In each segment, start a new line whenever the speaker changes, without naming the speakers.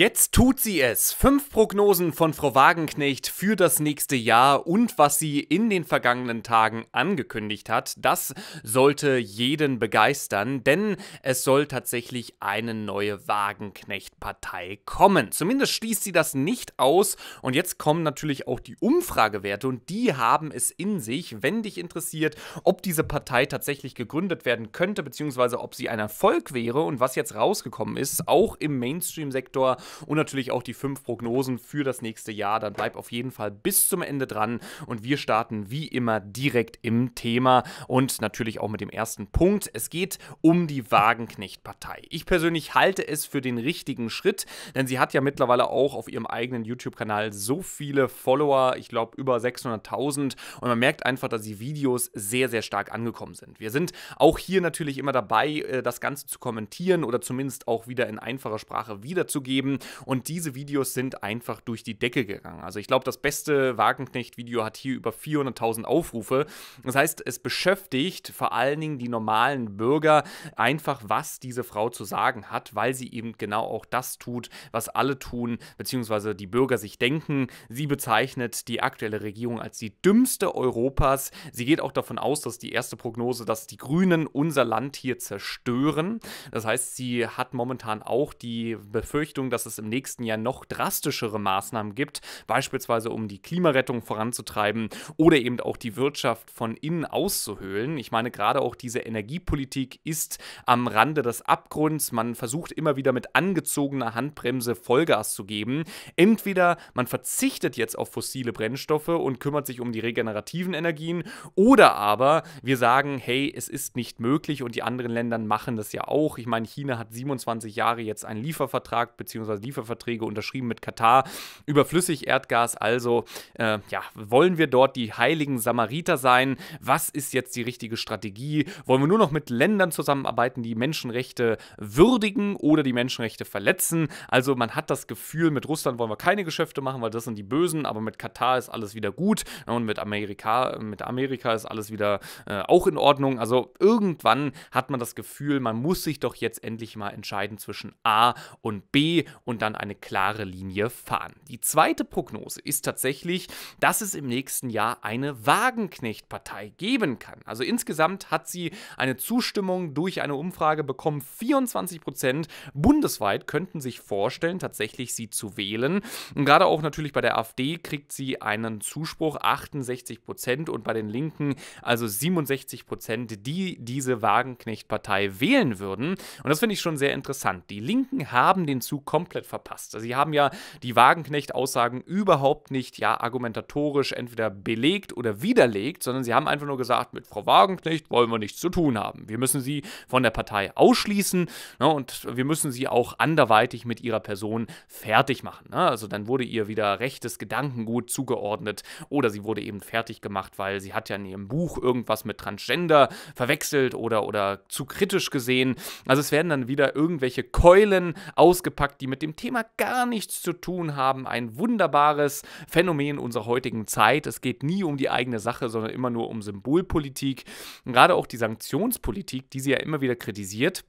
Jetzt tut sie es. Fünf Prognosen von Frau Wagenknecht für das nächste Jahr und was sie in den vergangenen Tagen angekündigt hat, das sollte jeden begeistern, denn es soll tatsächlich eine neue Wagenknecht-Partei kommen. Zumindest schließt sie das nicht aus und jetzt kommen natürlich auch die Umfragewerte und die haben es in sich, wenn dich interessiert, ob diese Partei tatsächlich gegründet werden könnte, beziehungsweise ob sie ein Erfolg wäre und was jetzt rausgekommen ist, auch im Mainstream-Sektor und natürlich auch die fünf Prognosen für das nächste Jahr. Dann bleib auf jeden Fall bis zum Ende dran und wir starten wie immer direkt im Thema und natürlich auch mit dem ersten Punkt. Es geht um die Wagenknecht-Partei. Ich persönlich halte es für den richtigen Schritt, denn sie hat ja mittlerweile auch auf ihrem eigenen YouTube-Kanal so viele Follower, ich glaube über 600.000 und man merkt einfach, dass die Videos sehr, sehr stark angekommen sind. Wir sind auch hier natürlich immer dabei, äh, das Ganze zu kommentieren oder zumindest auch wieder in einfacher Sprache wiederzugeben gegeben und diese Videos sind einfach durch die Decke gegangen. Also ich glaube, das beste Wagenknecht-Video hat hier über 400.000 Aufrufe. Das heißt, es beschäftigt vor allen Dingen die normalen Bürger einfach, was diese Frau zu sagen hat, weil sie eben genau auch das tut, was alle tun, beziehungsweise die Bürger sich denken. Sie bezeichnet die aktuelle Regierung als die dümmste Europas. Sie geht auch davon aus, dass die erste Prognose, dass die Grünen unser Land hier zerstören. Das heißt, sie hat momentan auch die Befürchtung, dass dass es im nächsten Jahr noch drastischere Maßnahmen gibt, beispielsweise um die Klimarettung voranzutreiben oder eben auch die Wirtschaft von innen auszuhöhlen. Ich meine, gerade auch diese Energiepolitik ist am Rande des Abgrunds. Man versucht immer wieder mit angezogener Handbremse Vollgas zu geben. Entweder man verzichtet jetzt auf fossile Brennstoffe und kümmert sich um die regenerativen Energien oder aber wir sagen, hey, es ist nicht möglich und die anderen Länder machen das ja auch. Ich meine, China hat 27 Jahre jetzt einen Liefervertrag bzw beziehungsweise Lieferverträge unterschrieben mit Katar über Flüssigerdgas. Also, äh, ja, wollen wir dort die heiligen Samariter sein? Was ist jetzt die richtige Strategie? Wollen wir nur noch mit Ländern zusammenarbeiten, die Menschenrechte würdigen oder die Menschenrechte verletzen? Also, man hat das Gefühl, mit Russland wollen wir keine Geschäfte machen, weil das sind die Bösen, aber mit Katar ist alles wieder gut und mit Amerika, mit Amerika ist alles wieder äh, auch in Ordnung. Also, irgendwann hat man das Gefühl, man muss sich doch jetzt endlich mal entscheiden zwischen A und B und dann eine klare Linie fahren. Die zweite Prognose ist tatsächlich, dass es im nächsten Jahr eine Wagenknecht-Partei geben kann. Also insgesamt hat sie eine Zustimmung durch eine Umfrage bekommen. 24 Prozent bundesweit könnten sich vorstellen, tatsächlich sie zu wählen. Und gerade auch natürlich bei der AfD kriegt sie einen Zuspruch, 68 Prozent, und bei den Linken also 67 Prozent, die diese Wagenknecht-Partei wählen würden. Und das finde ich schon sehr interessant. Die Linken haben den Zug komplett komplett verpasst. Also, sie haben ja die Wagenknecht-Aussagen überhaupt nicht ja argumentatorisch entweder belegt oder widerlegt, sondern sie haben einfach nur gesagt, mit Frau Wagenknecht wollen wir nichts zu tun haben. Wir müssen sie von der Partei ausschließen ne, und wir müssen sie auch anderweitig mit ihrer Person fertig machen. Ne? Also dann wurde ihr wieder rechtes Gedankengut zugeordnet oder sie wurde eben fertig gemacht, weil sie hat ja in ihrem Buch irgendwas mit Transgender verwechselt oder, oder zu kritisch gesehen. Also es werden dann wieder irgendwelche Keulen ausgepackt, die mit dem Thema gar nichts zu tun haben. Ein wunderbares Phänomen unserer heutigen Zeit. Es geht nie um die eigene Sache, sondern immer nur um Symbolpolitik. Und gerade auch die Sanktionspolitik, die sie ja immer wieder kritisiert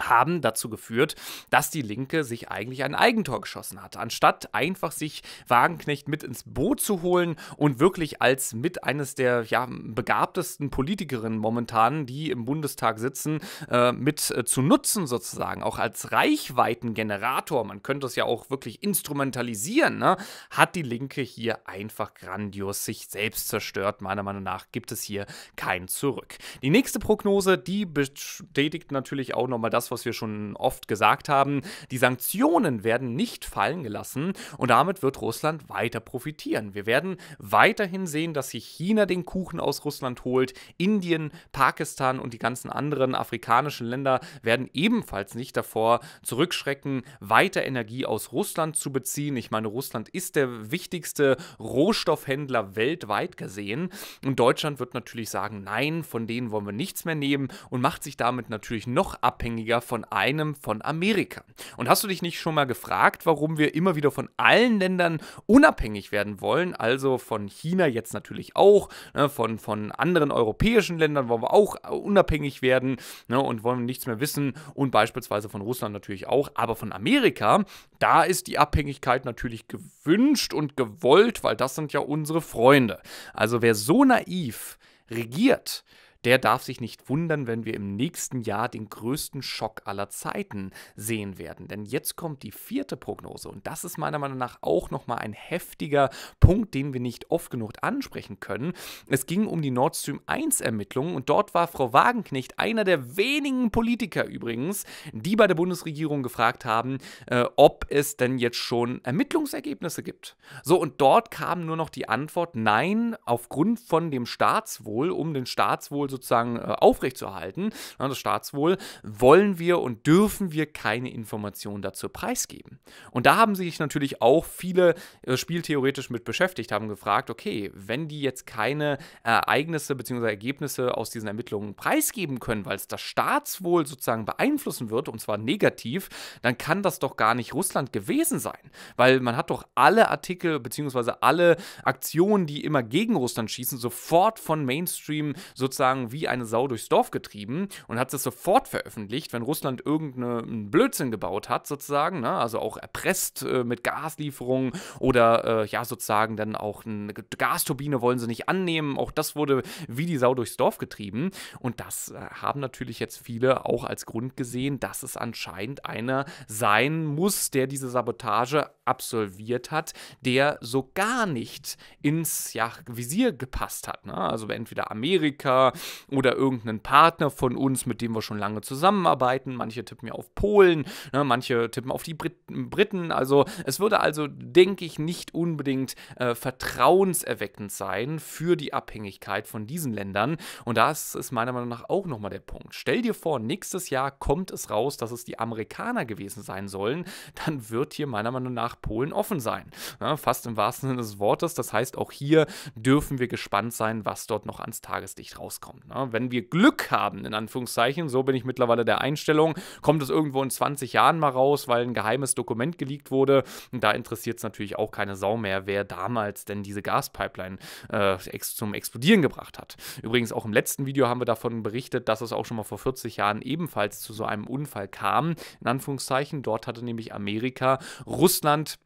haben dazu geführt, dass die Linke sich eigentlich ein Eigentor geschossen hat. Anstatt einfach sich Wagenknecht mit ins Boot zu holen und wirklich als mit eines der ja, begabtesten Politikerinnen momentan, die im Bundestag sitzen, äh, mit äh, zu nutzen sozusagen, auch als Reichweitengenerator, man könnte es ja auch wirklich instrumentalisieren, ne? hat die Linke hier einfach grandios sich selbst zerstört. Meiner Meinung nach gibt es hier kein Zurück. Die nächste Prognose, die bestätigt natürlich auch nochmal das, das, was wir schon oft gesagt haben. Die Sanktionen werden nicht fallen gelassen und damit wird Russland weiter profitieren. Wir werden weiterhin sehen, dass sich China den Kuchen aus Russland holt. Indien, Pakistan und die ganzen anderen afrikanischen Länder werden ebenfalls nicht davor zurückschrecken, weiter Energie aus Russland zu beziehen. Ich meine, Russland ist der wichtigste Rohstoffhändler weltweit gesehen. Und Deutschland wird natürlich sagen, nein, von denen wollen wir nichts mehr nehmen und macht sich damit natürlich noch abhängiger von einem von Amerika. Und hast du dich nicht schon mal gefragt, warum wir immer wieder von allen Ländern unabhängig werden wollen? Also von China jetzt natürlich auch, ne, von, von anderen europäischen Ländern wollen wir auch äh, unabhängig werden ne, und wollen nichts mehr wissen und beispielsweise von Russland natürlich auch, aber von Amerika, da ist die Abhängigkeit natürlich gewünscht und gewollt, weil das sind ja unsere Freunde. Also wer so naiv regiert, der darf sich nicht wundern, wenn wir im nächsten Jahr den größten Schock aller Zeiten sehen werden. Denn jetzt kommt die vierte Prognose und das ist meiner Meinung nach auch nochmal ein heftiger Punkt, den wir nicht oft genug ansprechen können. Es ging um die Nord Stream 1 Ermittlungen und dort war Frau Wagenknecht einer der wenigen Politiker übrigens, die bei der Bundesregierung gefragt haben, äh, ob es denn jetzt schon Ermittlungsergebnisse gibt. So, und dort kam nur noch die Antwort, nein, aufgrund von dem Staatswohl, um den Staatswohl Staatswohl sozusagen äh, aufrechtzuerhalten, na, das Staatswohl, wollen wir und dürfen wir keine Informationen dazu preisgeben. Und da haben sich natürlich auch viele äh, spieltheoretisch mit beschäftigt, haben gefragt, okay, wenn die jetzt keine Ereignisse bzw. Ergebnisse aus diesen Ermittlungen preisgeben können, weil es das Staatswohl sozusagen beeinflussen wird, und zwar negativ, dann kann das doch gar nicht Russland gewesen sein, weil man hat doch alle Artikel bzw. alle Aktionen, die immer gegen Russland schießen, sofort von Mainstream sozusagen jahrelang wie eine Sau durchs Dorf getrieben und hat es sofort veröffentlicht, wenn Russland irgendeinen Blödsinn gebaut hat, sozusagen. Ne? Also auch erpresst äh, mit Gaslieferungen oder äh, ja, sozusagen dann auch eine Gasturbine wollen sie nicht annehmen. Auch das wurde wie die Sau durchs Dorf getrieben. Und das äh, haben natürlich jetzt viele auch als Grund gesehen, dass es anscheinend einer sein muss, der diese Sabotage absolviert hat, der so gar nicht ins ja, Visier gepasst hat. Ne? Also entweder Amerika oder irgendeinen Partner von uns, mit dem wir schon lange zusammenarbeiten. Manche tippen ja auf Polen, ne, manche tippen auf die Brit Briten. Also es würde also, denke ich, nicht unbedingt äh, vertrauenserweckend sein für die Abhängigkeit von diesen Ländern. Und das ist meiner Meinung nach auch nochmal der Punkt. Stell dir vor, nächstes Jahr kommt es raus, dass es die Amerikaner gewesen sein sollen, dann wird hier meiner Meinung nach Polen offen sein. Ja, ne? fast im wahrsten Sinne des Wortes. Das heißt, auch hier dürfen wir gespannt sein, was dort noch ans Tageslicht rauskommt haben. Ne? Wenn wir Glück haben, in Anführungszeichen, so bin ich mittlerweile der Einstellung, kommt es irgendwo in 20 Jahren mal raus, weil ein geheimes Dokument geleakt wurde. Und da interessiert es natürlich auch keine Sau mehr, wer damals denn diese Gaspipeline äh, ex zum Explodieren gebracht hat. Übrigens auch im letzten Video haben wir davon berichtet, dass es auch schon mal vor 40 Jahren ebenfalls zu so einem Unfall kam. In Anführungszeichen, dort hatte nämlich Amerika Russland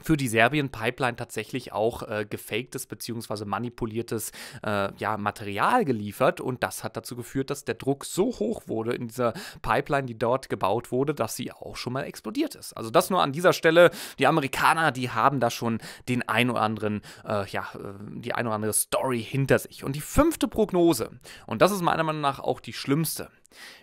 für die Serbien-Pipeline tatsächlich auch äh, gefaktes bzw. manipuliertes äh, ja, Material geliefert. Und das hat dazu geführt, dass der Druck so hoch wurde in dieser Pipeline, die dort gebaut wurde, dass sie auch schon mal explodiert ist. Also das nur an dieser Stelle. Die Amerikaner, die haben da schon den ein oder anderen, äh, ja, äh, die ein oder andere Story hinter sich. Und die fünfte Prognose, und das ist meiner Meinung nach auch die schlimmste,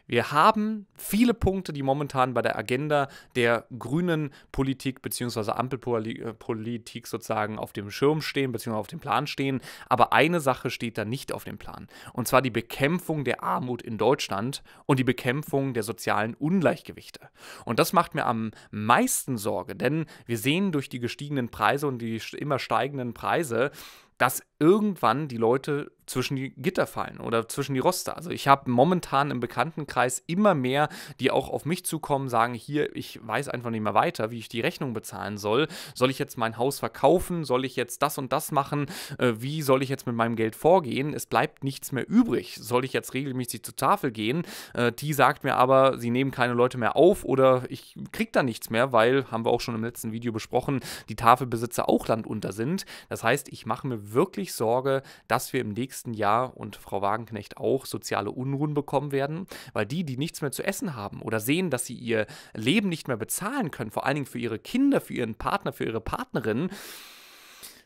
wir haben viele Punkte, die momentan bei der Agenda der grünen Politik bzw. Ampelpolitik äh, sozusagen auf dem Schirm stehen bzw. auf dem Plan stehen. Aber eine Sache steht da nicht auf dem Plan. Und zwar die Bekämpfung der Armut in Deutschland und die Bekämpfung der sozialen Ungleichgewichte. Und das macht mir am meisten Sorge, denn wir sehen durch die gestiegenen Preise und die immer steigenden Preise, dass irgendwann die Leute zwischen die Gitter fallen oder zwischen die Roster. Also ich habe momentan im Bekanntenkreis immer mehr, die auch auf mich zukommen, sagen, hier, ich weiß einfach nicht mehr weiter, wie ich die Rechnung bezahlen soll. Soll ich jetzt mein Haus verkaufen? Soll ich jetzt das und das machen? Äh, wie soll ich jetzt mit meinem Geld vorgehen? Es bleibt nichts mehr übrig. Soll ich jetzt regelmäßig zur Tafel gehen? Äh, die sagt mir aber, sie nehmen keine Leute mehr auf oder ich kriege da nichts mehr, weil, haben wir auch schon im letzten Video besprochen, die Tafelbesitzer auch landunter sind. Das heißt, ich mache mir wirklich Sorge, dass wir im nächsten Jahr und Frau Wagenknecht auch soziale Unruhen bekommen werden, weil die, die nichts mehr zu essen haben oder sehen, dass sie ihr Leben nicht mehr bezahlen können, vor allen Dingen für ihre Kinder, für ihren Partner, für ihre Partnerin,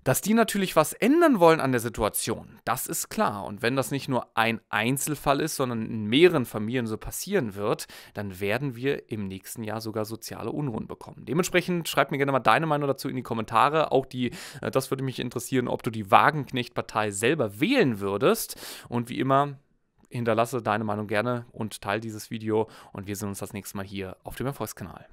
dass die natürlich was ändern wollen an der Situation, das ist klar. Und wenn das nicht nur ein Einzelfall ist, sondern in mehreren Familien so passieren wird, dann werden wir im nächsten Jahr sogar soziale Unruhen bekommen. Dementsprechend schreib mir gerne mal deine Meinung dazu in die Kommentare. Auch die, äh, das würde mich interessieren, ob du die Wagenknecht-Partei selber wählen würdest. Und wie immer, hinterlasse deine Meinung gerne und teile dieses Video. Und wir sehen uns das nächste Mal hier auf dem Erfolgskanal.